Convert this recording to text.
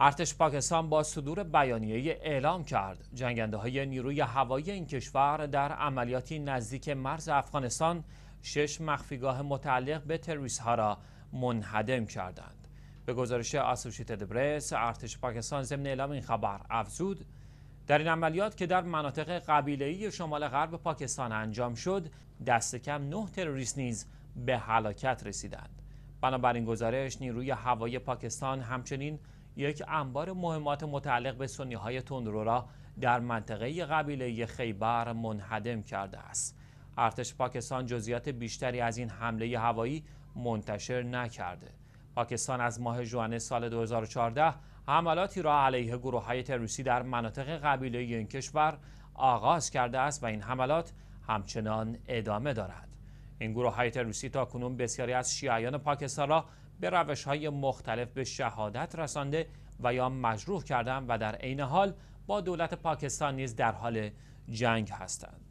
ارتش پاکستان با صدور بیانیه اعلام کرد جنگنده های نیروی هوایی این کشور در عملیاتی نزدیک مرز افغانستان شش مخفیگاه متعلق به تروریس ها را منهدم کردند به گزارش آسوشیتد پرس ارتش پاکستان ضمن اعلام این خبر افزود در این عملیات که در مناطق قبیله‌ای شمال غرب پاکستان انجام شد دست کم نه تروریست نیز به هلاکت رسیدند بنابراین گزارش نیروی هوایی پاکستان همچنین یک انبار مهمات متعلق به سنی های تندرو را در منطقه قبیله خیبر منهدم کرده است. ارتش پاکستان جزئیات بیشتری از این حمله هوایی منتشر نکرده. پاکستان از ماه جوان سال 2014 حملاتی را علیه گروه های تروریستی در مناطق قبیله این کشور آغاز کرده است و این حملات همچنان ادامه دارد. این گروه های تروریستی تا کنون بسیاری از شیعیان پاکستان را به روش های مختلف به شهادت رسانده و یا مجروح کردند و در عین حال با دولت پاکستان نیز در حال جنگ هستند.